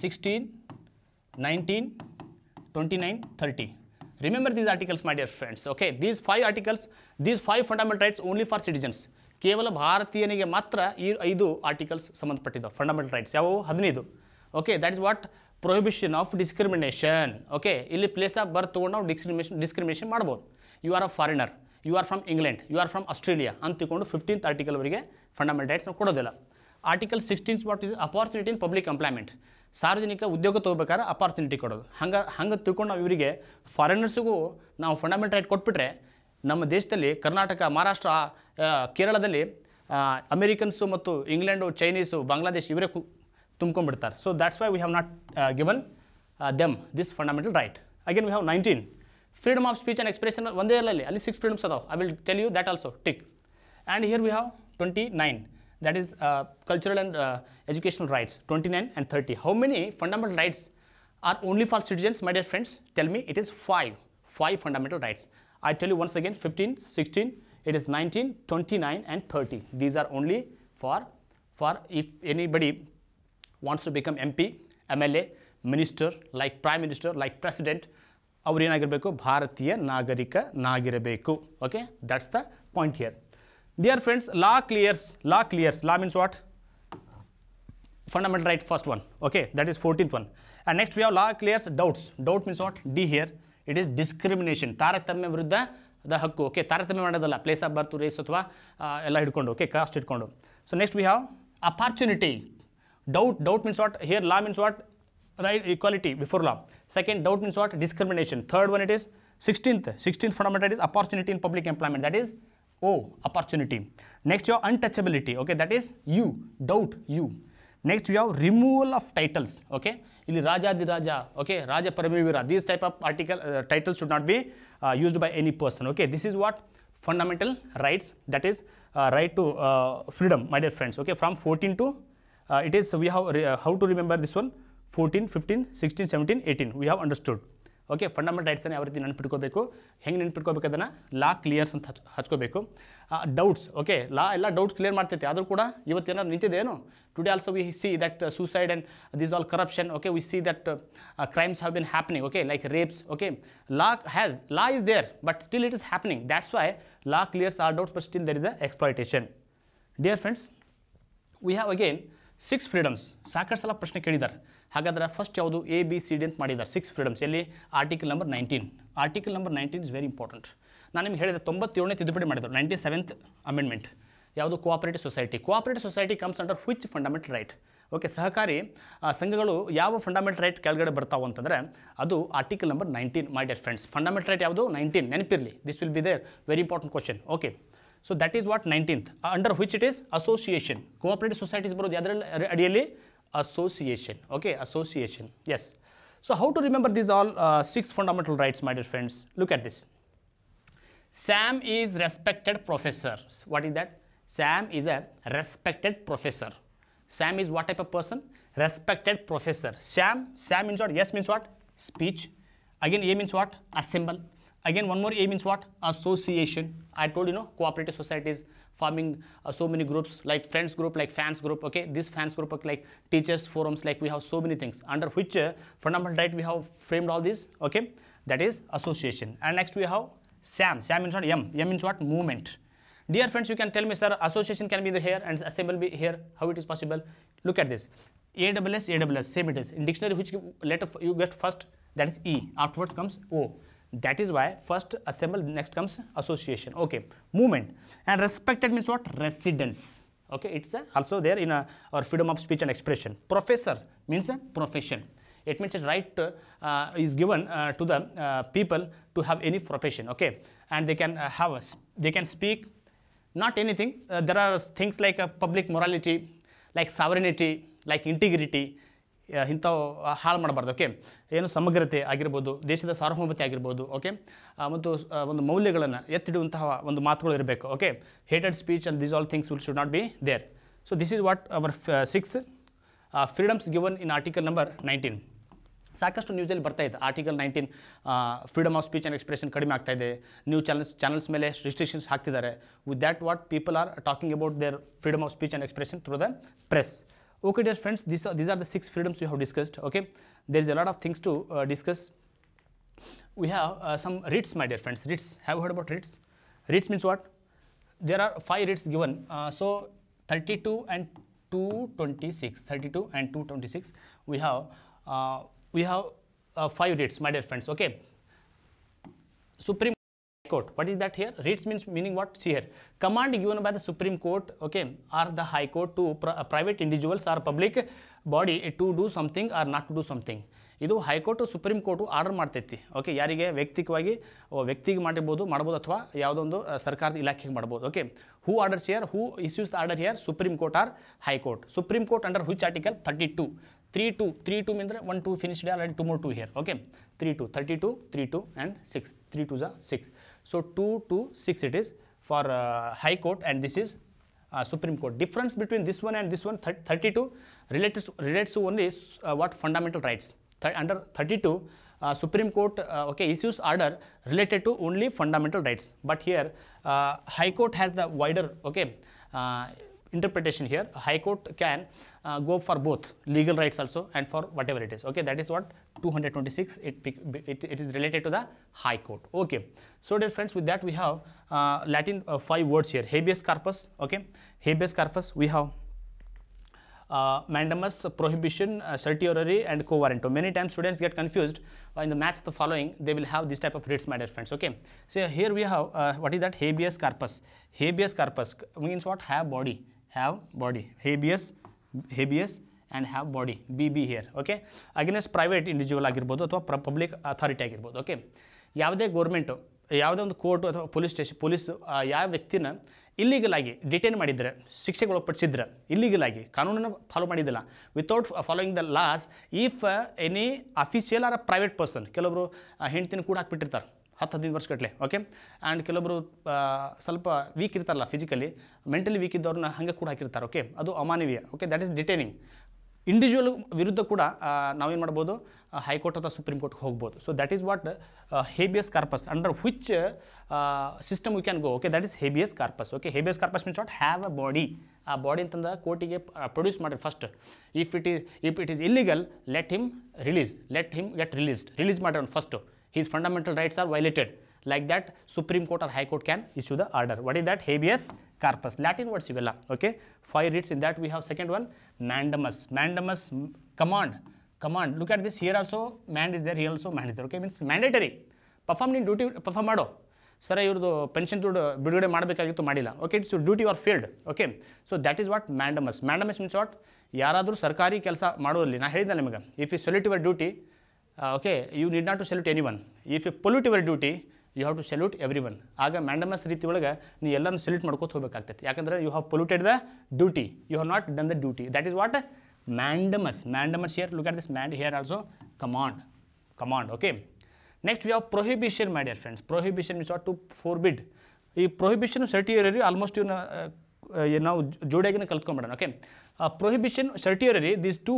sixteen nineteen twenty nine thirty remember these articles my dear friends okay these five articles these five fundamental rights only for citizens ಕೇವಲ ಭಾರತೀಯನಿಗೆ ಮಾತ್ರ ಈ ಐದು ಆರ್ಟಿಕಲ್ಸ್ ಸಂಬಂಧಪಟ್ಟಿದ್ದು ಫಂಡಮೆಂಟಲ್ ರೈಟ್ಸ್ ಯಾವುವು ಹದಿನೈದು okay that is what prohibition of discrimination okay ಇಲ್ಲಿ place of birth ತೊಗೊಂಡು ನಾವು ಡಿಸ್ಕ್ರಿಮಿನೇಷನ್ ಡಿಸ್ಕ್ರಿಮಿನೇಷನ್ ಮಾಡ್ಬೋದು you are a foreigner you are from England you are from Australia ಅಂತ ತಿಳ್ಕೊಂಡು ಫಿಫ್ಟೀನ್ತ್ ಆರ್ಟಿಕಲ್ವರೆಗೆ ಫಂಡಮೆಂಟಲ್ ರೈಟ್ಸ್ನ ಕೊಡೋದಿಲ್ಲ article sixteenths what is opportunity in public employment ಸಾರ್ವಜನಿಕ ಉದ್ಯೋಗ ತೊಗೋಬೇಕಾದ್ರೆ ಅಪಾರ್ಚುನಿಟಿ ಕೊಡೋದು ಹಂಗೆ ಹಂಗೆ ತಿಳ್ಕೊಂಡು ನಾವು ಇವರಿಗೆ ಫಾರಿನರ್ಸಿಗೂ ನಾವು ಫಂಡಮೆಂಟಲ್ ರೈಟ್ ಕೊಟ್ಬಿಟ್ರೆ ನಮ್ಮ ದೇಶದಲ್ಲಿ ಕರ್ನಾಟಕ ಮಹಾರಾಷ್ಟ್ರ ಕೇರಳದಲ್ಲಿ ಅಮೇರಿಕನ್ಸು ಮತ್ತು ಇಂಗ್ಲೆಂಡು ಚೈನೀಸು ಬಾಂಗ್ಲಾದೇಶ್ ಇವರೇ ಕು ತುಂಬ್ಕೊಂಡ್ಬಿಡ್ತಾರೆ so that's why we have not given them this fundamental right again we have nineteen freedom of speech and expression ಒಂದೇ ಅಲ್ಲ ಅಲ್ಲಿ ಸಿಕ್ಸ್ ಫ್ರೀಡಮ್ಸ್ ಅದಾವೆ I will tell you that also tick and here we have 29 that is uh, cultural and uh, educational rights 29 and 30 how many fundamental rights are only for citizens my dear friends tell me it is five five fundamental rights i tell you once again 15 16 it is 19 29 and 30 these are only for for if anybody wants to become mp mla minister, like prime minister, like president. ಅವ್ರು ಏನಾಗಿರಬೇಕು ಭಾರತೀಯ ನಾಗರಿಕ ನಾಗಿರಬೇಕು okay that's the point here dear friends law clears law clears law means what fundamental right first one okay that is 14th one and next we have law clears doubts doubt means what d here it is discrimination taratamya viruddha the hakku okay taratamya madadalla place of birth race athwa uh, ella hidkondo okay caste hidkondo so next we have opportunity doubt doubt means what here law means what right equality before law second doubt means what discrimination third one it is 16th 16th fundamental is opportunity in public employment that is O, opportunity. Next, you have untouchability. Okay, that is you, doubt you. Next, you have removal of titles. Okay, Raja di Raja, okay, Raja Paramivira. These type of article uh, titles should not be uh, used by any person. Okay, this is what fundamental rights, that is uh, right to uh, freedom, my dear friends. Okay, from 14 to, it is, we have, how to remember this one? 14, 15, 16, 17, 18. We have understood. Okay fundamental ರೈಟ್ಸನ್ನು ಯಾವ ರೀತಿ ನೆನ್ಪಿಟ್ಕೋಬೇಕು ಹೆಂಗೆ ನೆನ್ಪಿಟ್ಕೋಬೇಕು ಅದನ್ನು ಲಾ clears ಅಂತ ಹಚ್ ಹಚ್ಕೋಬೇಕು doubts okay ಲಾ ಎಲ್ಲ doubts clear ಮಾಡ್ತೈತೆ ಆದರೂ ಕೂಡ ಇವತ್ತೇನಾದ್ರು ನಿಂತಿದೆ ಏನು today also we see that suicide and this all corruption okay we see that crimes have been happening okay like rapes okay law has law is there but still it is happening that's why law clears our doubts but still there is a exploitation dear friends we have again six freedoms ಸಾಕಷ್ಟು ಸಲ ಪ್ರಶ್ನೆ ಕೇಳಿದ್ದಾರೆ ಹಾಗಾದ್ರೆ first ಯಾವುದು A B C D ಅಂತ ಮಾಡಿದ್ದಾರೆ six freedoms ಎಲ್ಲಿ article number nineteen article number nineteen is very important ನಾನು ನಿಮ್ಗೆ ಹೇಳಿದ್ರೆ ತೊಂಬತ್ತೇಳನೇ ತಿದ್ದುಪಡಿ ಮಾಡಿದ್ರು ನೈಂಟಿ ಸೆವೆಂತ್ ಅಮೆಂಡ್ಮೆಂಟ್ ಯಾವುದು cooperative society cooperative society comes under which fundamental right okay ಸಹಕಾರಿ ಸಂಘಗಳು ಯಾವ ಫಂಡಮೆಂಟಲ್ ರೈಟ್ ಕೆಳಗಡೆ ಬರ್ತಾವೆ ಅಂತಂದರೆ ಅದು article number nineteen my dear friends fundamental right ಯಾವುದು ನೈನ್ಟೀನ್ ನೆನಪಿರಲಿ this will be there very important question okay so that is what nineteenth under which it is association cooperative societies ಬರೋದು ಅದರಲ್ಲಿ ಅಡಿಯಲ್ಲಿ association okay association yes so how to remember these all uh, six fundamental rights my dear friends look at this sam is respected professor what is that sam is a respected professor sam is what type of person respected professor sam sam means what yes means what speech again a means what assemble again one more a means what association i told you know cooperative societies forming uh, so many groups like friends group like fans group okay this fans group uh, like teachers forums like we have so many things under which uh, fundamental right we have framed all this okay that is association and next we have sam sam means what m m means what movement dear friends you can tell me sir association can be the here and assemble be here how it is possible look at this AWS, AWS, same it is. In dictionary, which letter you get first, that is E. Afterwards comes O. That is why first assemble, next comes association. Okay, movement. And respected means what? Residence. Okay, it's also there in a, our freedom of speech and expression. Professor means a profession. It means its right uh, is given uh, to the uh, people to have any profession. Okay, and they can uh, have a, they can speak. Not anything. Uh, there are things like uh, public morality, like sovereignty, like integrity, ಇಂಥವು ಹಾಳು ಮಾಡಬಾರ್ದು okay ಏನು ಸಮಗ್ರತೆ ಆಗಿರ್ಬೋದು ದೇಶದ ಸಾರ್ವಭೌಮತೆ ಆಗಿರ್ಬೋದು okay ಮತ್ತು ಒಂದು ಮೌಲ್ಯಗಳನ್ನು ಎತ್ತಿಡುವಂತಹ ಒಂದು ಮಾತುಗಳು ಇರಬೇಕು okay hated speech and these all things will should not be there so this is what our six freedoms given in article number nineteen ಸಾಕಷ್ಟು ನ್ಯೂಸಲ್ಲಿ ಬರ್ತಾ ಇದೆ article nineteen freedom of speech and expression ಕಡಿಮೆ ಆಗ್ತಾ ಇದೆ new channels channels ಮೇಲೆ restrictions ಹಾಕ್ತಿದ್ದಾರೆ with that what people are talking about their freedom of speech and expression through the press okay dear friends these are, these are the six freedoms we have discussed okay there is a lot of things to uh, discuss we have uh, some writs my dear friends writs have you heard about writs writs means what there are five writs given uh, so 32 and 226 32 and 226 we have uh, we have uh, five writs my dear friends okay supreme court what is that here writs means meaning what see here command given by the supreme court okay or the high court to pr private individuals or public body to do something or not to do something ಇದು high court supreme court order ಮಾಡ್ತೈತಿ okay ಯಾರಿಗೆ ವೈಯಕ್ತಿಕವಾಗಿ ವ್ಯಕ್ತಿಗೆ ಮಾಡಿರ್ಬೋದು ಮಾಡ್ಬೋದು ಅಥವಾ ಯಾವುದೊಂದು ಸರ್ಕಾರದ ಇಲಾಖೆಗೆ ಮಾಡ್ಬೋದು okay who orders here who issues the order here supreme court or high court supreme court under which article thirty two three two three two means one two finished or and two more two here okay three two thirty two three two and six three two the six So 2 to 6 it is for uh, High Court and this is uh, Supreme Court. Difference between this one and this one, 32 relates, relates to only uh, what fundamental rights. Th under 32, uh, Supreme Court uh, okay issues order related to only fundamental rights. But here, uh, High Court has the wider okay interpretation here. High Court can go for both legal rights also and for whatever it is. Okay, that is what 226 it, it, it is related to the high court okay so dear friends with that we have uh, latin uh, five words here habeas corpus okay habeas corpus we have uh, mandamus prohibition uh, certiorari and -warranto. many times students get confused in the match the following they will have this type of writs my dear friends okay so here we have uh, what is that habeas corpus habeas corpus means what have body have body habeas habeas and have body B B here okay against private individual ಆಗಿರ್ಬೋದು ಅಥವಾ public authority ಆಗಿರ್ಬೋದು okay ಯಾವುದೇ government ಯಾವುದೇ ಒಂದು court ಅಥವಾ police station police ಯಾವ ವ್ಯಕ್ತಿನ ಇಲ್ಲೀಗಲಾಗಿ detain ಮಾಡಿದರೆ ಶಿಕ್ಷೆಗೆ ಒಳಪಡಿಸಿದ್ರೆ ಇಲ್ಲಿಗಲಾಗಿ ಕಾನೂನನ್ನು ಫಾಲೋ ಮಾಡಿದ್ದಿಲ್ಲ without following the laws if any official or a private person ಕೆಲವರು ಹೆಂಡ್ತಿನ ಕೂಡ ಹಾಕ್ಬಿಟ್ಟಿರ್ತಾರೆ ಹತ್ತು ಹದಿನೈದು ವರ್ಷಗಟ್ಟಲೆ ಓಕೆ ಆ್ಯಂಡ್ ಕೆಲವರು ಸ್ವಲ್ಪ ವೀಕ್ ಇರ್ತಾರಲ್ಲ ಫಿಸಿಕಲಿ ಮೆಂಟಲಿ ವೀಕ್ ಇದ್ದವ್ರನ್ನ ಹಾಗೆ ಕೂಡ ಹಾಕಿರ್ತಾರೆ ಓಕೆ ಅದು ಅಮಾನವೀಯ okay that is detaining individual ವಿರುದ್ಧ ಕೂಡ ನಾವೇನು ಮಾಡ್ಬೋದು ಹೈಕೋರ್ಟ್ ಅಥವಾ ಸುಪ್ರೀಂ ಕೋರ್ಟ್ಗೆ ಹೋಗ್ಬೋದು so that is what habeas corpus under which system you can go okay that is habeas corpus okay habeas corpus means what have a body ಆ body ಅಂತಂದ ಕೋರ್ಟಿಗೆ ಪ್ರೊಡ್ಯೂಸ್ ಮಾಡಿರಿ first if it is if it is illegal let him release let him get released release ಮಾಡಿರೋನು first his fundamental rights R violated like that supreme court or High Court can issue the order. What is that? Corpus corpus. Latin words okay will Okay. In that in that second have mandamus mandamus mandamus. Command look Command. This at this here also is is there here also mand is there. Okay means mandatory. Performed in duty perform ಸರ ಇವ್ರದ್ದು pension ದುಡ್ಡು ಬಿಡುಗಡೆ ಮಾಡಬೇಕಾಗಿತ್ತು ಮಾಡಿಲ್ಲ okay it's duty or field okay so that is what mandamus mandamus means what ಯಾರಾದರೂ ಸರ್ಕಾರಿ ಕೆಲಸ ಮಾಡುವಲ್ಲಿ ನಾನು ಹೇಳಿದ್ದೆ ನಿಮಗೆ if you salute your duty okay you need not to salute any anyone if you pollute your duty you have to salute everyone ಆಗ mandamus ರೀತಿ ಒಳಗೆ ನೀವು ಎಲ್ಲರನ್ನು ಸೆಲ್ಯೂಟ್ ಮಾಡ್ಕೋತ ಹೋಗಬೇಕಾಗ್ತೈತಿ ಯಾಕಂದರೆ you have polluted the duty you have not done the duty that is what mandamus mandamus here look at this mand here also command command okay next we have prohibition my dear friends prohibition means what to forbid ಈ prohibition certiorari almost ಇವನ್ನ ನಾವು ಜೋಡಿಯಾಗಿನ ಕಲ್ತ್ಕೊಂಡ್ಬಿಡೋಣ ಓಕೆ prohibition certiorari these two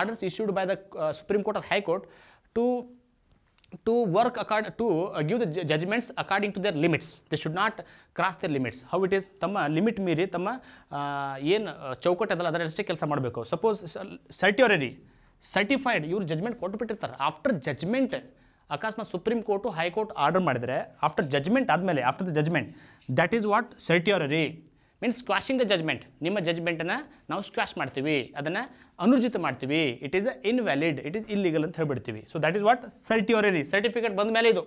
orders issued by the supreme court or high court to to work accord to give the judgments according to to limits uh, limits should not cross cross limits how it is ತಮ್ಮ limit ಮೀರಿ ತಮ್ಮ ಏನು ಚೌಕಟ್ಟೆ ಅದಲ್ಲ ಅದರಷ್ಟೇ ಕೆಲಸ ಮಾಡಬೇಕು suppose certiorari certified ಇವ್ರು ಜಜ್ಮೆಂಟ್ ಕೊಟ್ಟುಬಿಟ್ಟಿರ್ತಾರೆ ಆಫ್ಟರ್ ಜಜ್ಮೆಂಟ್ ಅಕಸ್ಮಾತ್ ಸುಪ್ರೀಂ ಕೋರ್ಟು ಹೈಕೋರ್ಟ್ ಆರ್ಡರ್ ಮಾಡಿದರೆ ಆಫ್ಟರ್ ಜಜ್ಮೆಂಟ್ ಆದಮೇಲೆ after the judgment that is what certiorari means squashing the judgment ನಿಮ್ಮ ಜಜ್ಮೆಂಟನ್ನು ನಾವು ಸ್ಕ್ವಾಶ್ ಮಾಡ್ತೀವಿ ಅದನ್ನು ಅನುರ್ಜಿತ ಮಾಡ್ತೀವಿ it is a invalid it is illegal ಅಂತ ಹೇಳ್ಬಿಡ್ತೀವಿ so that is what certi certiorari certificate ಬಂದ ಮೇಲೆ ಇದು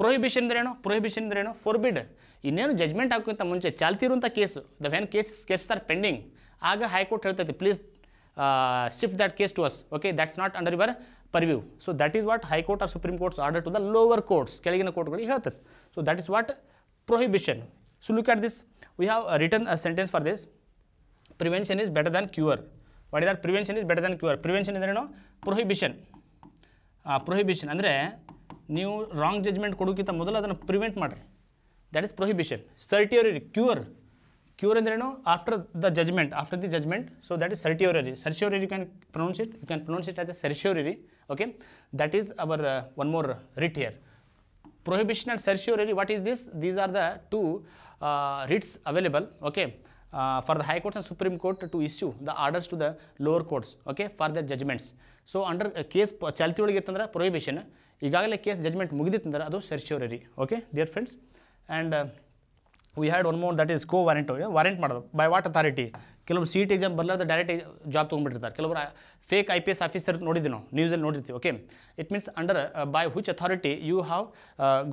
ಪ್ರೊಹಿಬಿಷನ್ ಅಂದ್ರೇನು ಪ್ರೊಹಿಬಿಷನ್ ಅಂದ್ರೇನು ಫೋರ್ಬಿಡ್ ಇನ್ನೇನು ಜಜ್ಮೆಂಟ್ ಹಾಕೋಕ್ಕಿಂತ ಮುಂಚೆ ಚಾಲ್ತಿರುವಂಥ case the when case cases are pending ಆಗ ಹೈಕೋರ್ಟ್ ಹೇಳ್ತೈತಿ please shift that case to us okay that's not under your purview so that is what high court or supreme courts order to the lower courts ಕೆಳಗಿನ ಕೋರ್ಟ್ಗಳಿಗೆ ಹೇಳ್ತದೆ so that is what prohibition so look at this we have uh, written a sentence for this. Prevention is better than cure. What is that? Prevention is better than cure. Prevention ಅಂದ್ರೇನು prohibition prohibition ಅಂದರೆ ನೀವು wrong judgment ಕೊಡೋಕ್ಕಿಂತ ಮೊದಲು ಅದನ್ನು prevent ಮಾಡಿರಿ that is prohibition certiorari cure cure ಅಂದ್ರೇನು after the judgment after the judgment so that is certiorari certiorari you can pronounce it you can pronounce it as a certiorari okay that is our one more writ here prohibition and certiorari what is this these are the two writs available okay for the high courts and supreme court to issue the orders orders lower courts okay for the for so under case under uh, ಚಾಲ್ತಿ ಇತ್ತಂದ್ರೆ prohibition ಈಗಾಗಲೇ case judgment ಮುಗಿದಿತ್ತಂದ್ರೆ ಅದು certiorari okay dear friends and we had one more that is quo warrant warrant ಮಾಡೋದು by what authority ಕೆಲವರು C T exam ಬರಲಾರ್ದು direct job ತೊಗೊಂಡ್ಬಿಟ್ಟಿರ್ತಾರೆ ಕೆಲವರು fake I P S officer ನೋಡಿದ್ವಿ ನಾವು ನ್ಯೂಸಲ್ಲಿ ನೋಡಿರ್ತೀವಿ okay it means under by which authority you have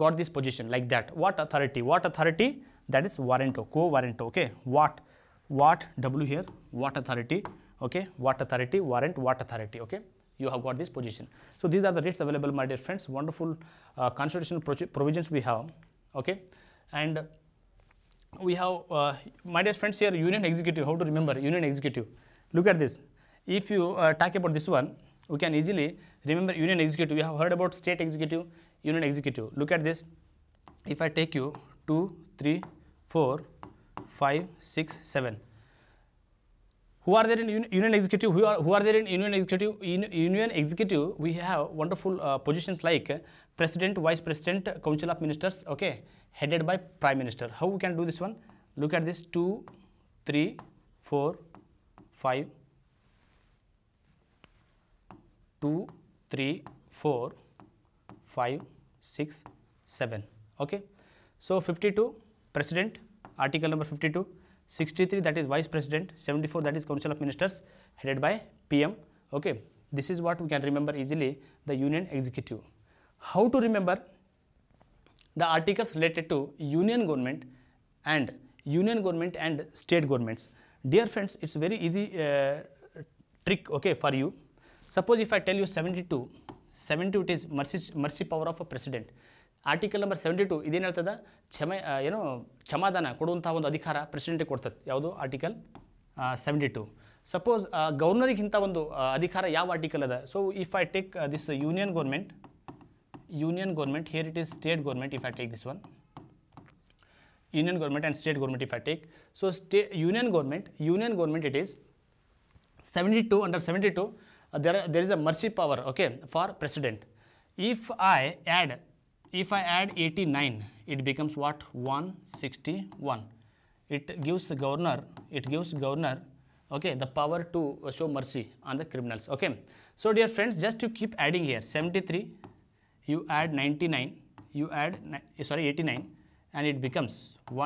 got this position like that what authority what authority that is warrant, co warrant okay. What? What W here, what authority, okay, what authority, warrant, what authority, okay. You have got this position. So these are the rates available, my dear friends. Wonderful uh, constitutional provisions we have, okay. And we have, uh, my dear friends here, union executive, how to remember, union executive. Look at this. If you uh, talk about this one, we can easily remember union executive. You have heard about state executive, union executive. Look at this. If I take you 2, 3, 4, 5, 6, 7. Who are there in un Union Executive? Who are, who are there in Union Executive? In Union Executive, we have wonderful uh, positions like President, Vice President, Council of Ministers, okay, headed by Prime Minister. How we can do this one? Look at this 2, 3, 4, 5, 2, 3, 4, 5, 6, 7, okay. So, 52 President, article number 52, 63 that is Vice President, 74 that is Council of Ministers headed by PM. Okay, this is what we can remember easily the Union Executive. How to remember the articles related to Union Government and Union Government and State Governments. Dear friends, it's very easy uh, trick okay for you. Suppose if I tell you 72, 72 it is mercy, mercy power of a president. Article number seventy two ಇದೇನು ಹೇಳ್ತದೆ ಕ್ಷಮೆ ಏನು ಕ್ಷಮಾದಾನ ಕೊಡುವಂಥ ಒಂದು ಅಧಿಕಾರ ಪ್ರೆಸಿಡೆಂಟಿಗೆ ಕೊಡ್ತದೆ ಯಾವುದು ಆರ್ಟಿಕಲ್ ಸೆವೆಂಟಿ ಟು ಸಪೋಸ್ ಗವರ್ನರಿಗೆ ಇಂಥ ಒಂದು ಅಧಿಕಾರ ಯಾವ ಆರ್ಟಿಕಲ್ ಅದ so if I take this union government union government here it is state government if I take this one union government and state government if I take so stay union government union government it is seventy two under seventy two there there is a mercy power okay for president if I add if I add 89 it becomes what 161 it gives governor it gives governor okay the power to show mercy on the criminals okay so dear friends just to keep adding here 73 you add 99 you add eh, sorry 89 and it becomes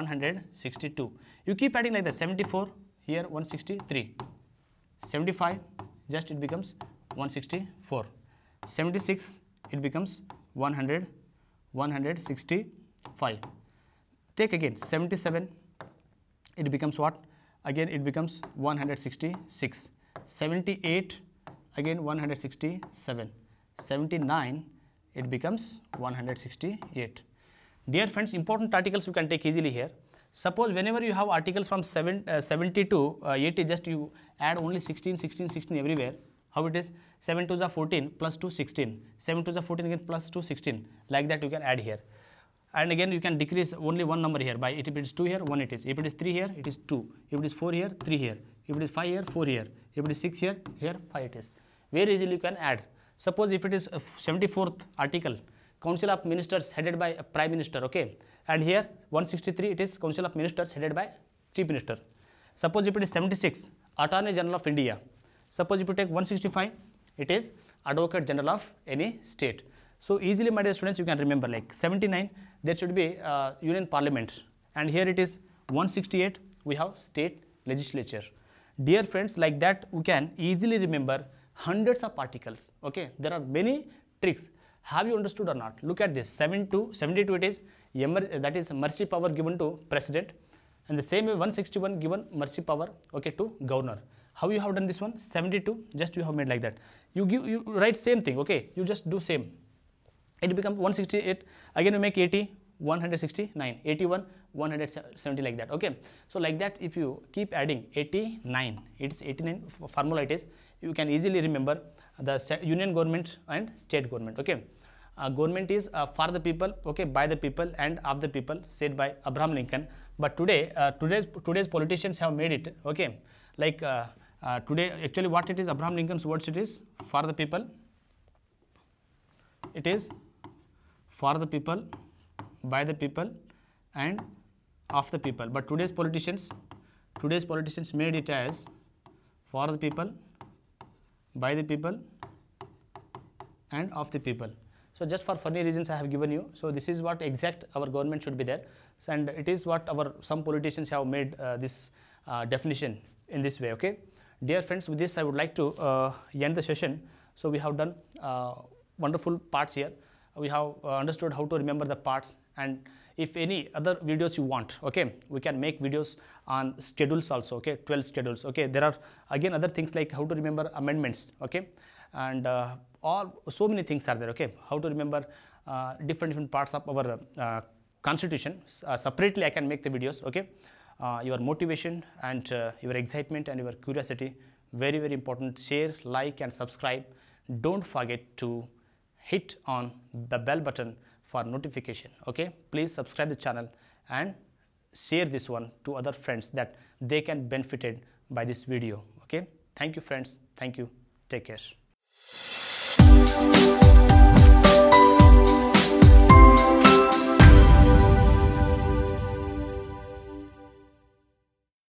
162 you keep adding like the 74 here 163 75 just it becomes 164 76 it becomes 100 165. Take again 77, it becomes what? Again it becomes 166. 78, again 167. 79, it becomes 168. Dear friends, important articles you can take easily here. Suppose whenever you have articles from 7, uh, 70 to uh, 80, just you add only 16, 16, 16 everywhere. How it is? 7 to the 14 plus 2 16. 7 to the 14 again plus 2 16. Like that you can add here. And again you can decrease only one number here. By if it is 2 here, 1 it is. If it is 3 here, it is 2. If it is 4 here, 3 here. If it is 5 here, 4 here. If it is 6 here, here 5 it is. Very easily you can add. Suppose if it is 74th article, Council of Ministers headed by Prime Minister, okay. And here 163 it is Council of Ministers headed by Chief Minister. Suppose if it is 76, Attorney General of India, Suppose if you take 165, it is Advocate General of any state. So easily, my dear students, you can remember like 79, there should be uh, Union Parliament. And here it is 168, we have state legislature. Dear friends, like that we can easily remember hundreds of particles. Okay, there are many tricks. Have you understood or not? Look at this 72, 72 it is, that is mercy power given to president. And the same way 161 given mercy power okay, to governor how you have done this one 72 just you have made like that you give you write same thing okay you just do same it becomes 168 again you make 80 169 81 170 like that okay so like that if you keep adding 89 it's 89 formula it is you can easily remember the union government and state government okay uh, government is uh, for the people okay by the people and of the people said by abraham lincoln but today uh, today's today's politicians have made it okay like uh, uh, today, actually what it is, Abraham Lincoln's words it is, for the people, it is for the people, by the people and of the people. But today's politicians, today's politicians made it as for the people, by the people and of the people. So just for funny reasons I have given you. So this is what exact our government should be there. So, and it is what our some politicians have made uh, this uh, definition in this way. Okay. Dear friends, with this I would like to uh, end the session. So we have done uh, wonderful parts here. We have uh, understood how to remember the parts and if any other videos you want okay we can make videos on schedules also okay 12 schedules okay there are again other things like how to remember amendments okay and uh, all so many things are there okay how to remember uh, different different parts of our uh, constitution separately i can make the videos okay uh, your motivation and uh, your excitement and your curiosity. Very, very important. Share, like and subscribe. Don't forget to hit on the bell button for notification. Okay, please subscribe the channel and share this one to other friends that they can benefited by this video. Okay, thank you friends. Thank you. Take care.